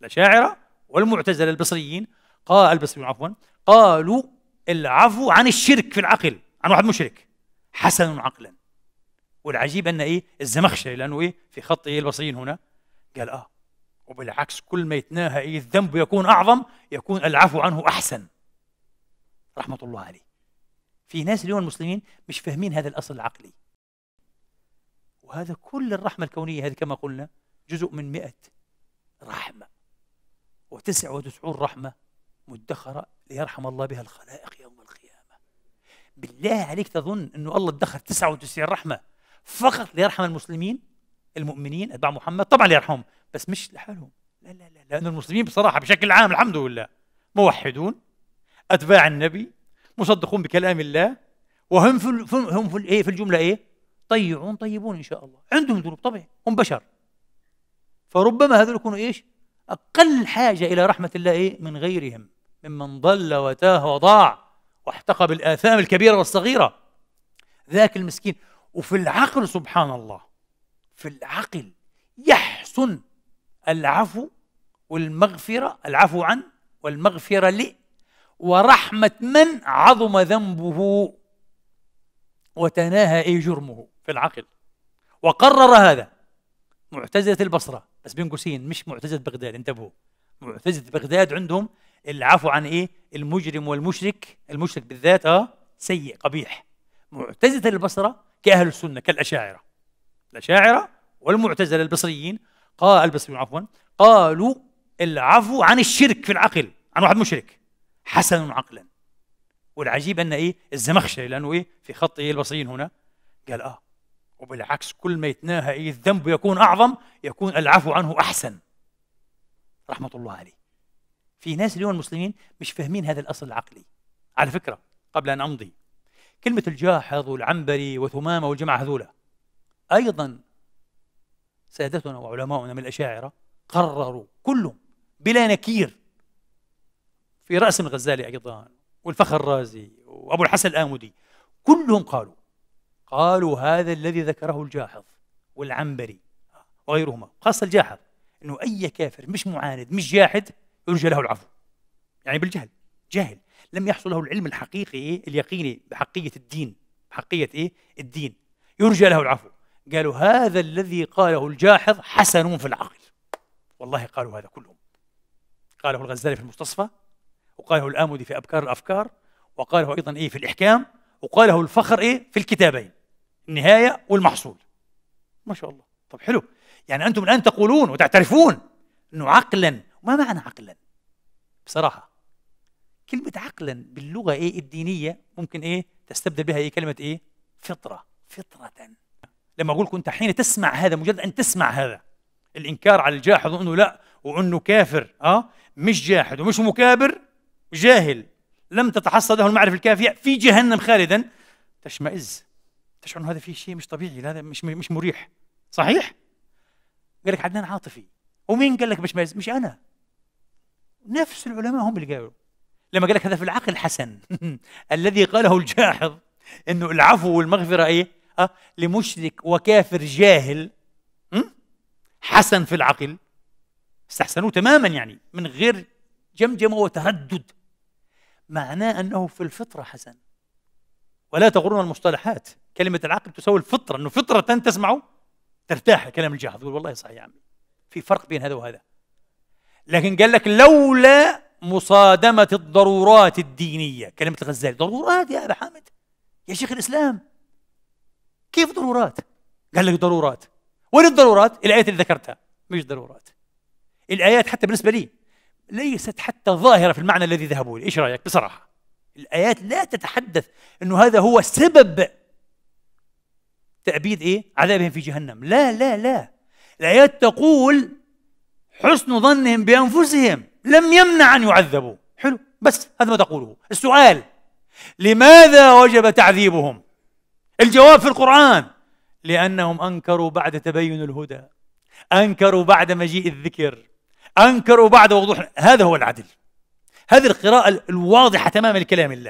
الأشاعرة والمعتزلة البصريين قال البصريون عفوا قالوا العفو عن الشرك في العقل عن واحد مشرك حسن عقلا والعجيب ان ايه الزمخشري لانه ايه في خط ايه البصريين هنا قال اه وبالعكس كل ما يتناهى ايه الذنب يكون اعظم يكون العفو عنه احسن رحمه الله عليه في ناس اليوم المسلمين مش فاهمين هذا الاصل العقلي وهذا كل الرحمه الكونيه هذه كما قلنا جزء من مئة رحمه وتسع وتسعون رحمة مدخرة ليرحم الله بها الخلائق يوم القيامة بالله عليك تظن أنه الله ادخر 99 رحمة فقط ليرحم المسلمين المؤمنين أتباع محمد طبعا ليرحمهم بس مش لحالهم لا لا لا لأن المسلمين بصراحة بشكل عام الحمد لله موحدون أتباع النبي مصدقون بكلام الله وهم في هم في الايه في الجمله ايه؟ طيعون طيبون ان شاء الله، عندهم ذنوب طبيعي، هم بشر. فربما هذول يكونوا ايش؟ أقل حاجة إلى رحمة الله إيه؟ من غيرهم ممن ضل وتاه وضاع واحتقى بالآثام الكبيرة والصغيرة ذاك المسكين وفي العقل سبحان الله في العقل يحسن العفو والمغفرة العفو عن والمغفرة ل ورحمة من عظم ذنبه وتناهى إيه جرمه في العقل وقرر هذا معتزلة البصرة بس بين قوسين مش معتزله بغداد انتبهوا معتزله بغداد عندهم العفو عن ايه المجرم والمشرك المشرك بالذات اه سيء قبيح معتزله البصره كاهل السنه كالاشاعره الاشاعره والمعتزله البصريين قال البصريون عفوا قالوا العفو عن الشرك في العقل عن واحد مشرك حسن عقلا والعجيب ان ايه الزمخشري لانه ايه في خط ايه البصريين هنا قال اه وبالعكس كل ما يتناهى الذنب يكون أعظم يكون العفو عنه أحسن رحمة الله عليه في ناس اليوم المسلمين مش فاهمين هذا الأصل العقلي على فكرة قبل أن أمضي كلمة الجاحظ والعنبري وثمامة والجماعة هذولا أيضا سادتنا وعلماؤنا من الأشاعرة قرروا كلهم بلا نكير في رأس الغزالي أيضا والفخر الرازي وأبو الحسن الامودي كلهم قالوا قالوا هذا الذي ذكره الجاحظ والعنبري وغيرهما خاصة الجاحظ أنه أي كافر مش معاند مش جاحد يرجى له العفو يعني بالجهل جاهل لم يحصل له العلم الحقيقي اليقيني بحقية الدين بحقية إيه؟ الدين يرجى له العفو قالوا هذا الذي قاله الجاحظ حسن في العقل والله قالوا هذا كلهم قاله الغزالي في المستصفى وقاله الآمدي في أبكار الأفكار وقاله أيضا إيه في الإحكام وقاله الفخر إيه في الكتابين النهاية والمحصول ما شاء الله طب حلو يعني أنتم الآن تقولون وتعترفون أنه عقلا ما معنى عقلا بصراحة كلمة عقلا باللغة إيه الدينية ممكن إيه تستبدل بها إيه كلمة إيه فطرة فطرة لما أقول أنت حين تسمع هذا مجرد أن تسمع هذا الإنكار على الجاحظ وأنه لا وأنه كافر أه مش جاحد ومش مكابر جاهل لم تتحصل له المعرفة الكافية في جهنم خالدا تشمئز تشعر انه هذا فيه شيء مش طبيعي هذا مش مش مريح صحيح؟ قال لك عدنان عاطفي ومين قال لك مش ميز؟ مش انا نفس العلماء هم اللي قالوا لما قال لك هذا في العقل الحسن الذي قاله الجاحظ انه العفو والمغفره ايه؟ أه؟ لمشرك وكافر جاهل حسن في العقل استحسنوه تماما يعني من غير جمجمه وتردد معناه انه في الفطره حسن ولا تغرون المصطلحات كلمة العقل تساوي الفطرة أنه فطرة تسمع ترتاح كلام الجاحظ تقول والله صحيح يا عمي في فرق بين هذا وهذا لكن قال لك لولا مصادمة الضرورات الدينية كلمة الغزالي ضرورات يا أبا حامد يا شيخ الإسلام كيف ضرورات؟ قال لك ضرورات وين الضرورات؟ الآيات اللي ذكرتها مش ضرورات الآيات حتى بالنسبة لي ليست حتى ظاهرة في المعنى الذي ذهبوا إليه إيش رأيك بصراحة الآيات لا تتحدث أنه هذا هو سبب تأبيد إيه؟ عذابهم في جهنم لا لا لا الآيات تقول حسن ظنهم بأنفسهم لم يمنع أن يعذبوا حلو بس هذا ما تقوله السؤال لماذا وجب تعذيبهم الجواب في القرآن لأنهم أنكروا بعد تبين الهدى أنكروا بعد مجيء الذكر أنكروا بعد وضوح هذا هو العدل هذه القراءة الواضحة تماما لكلام الله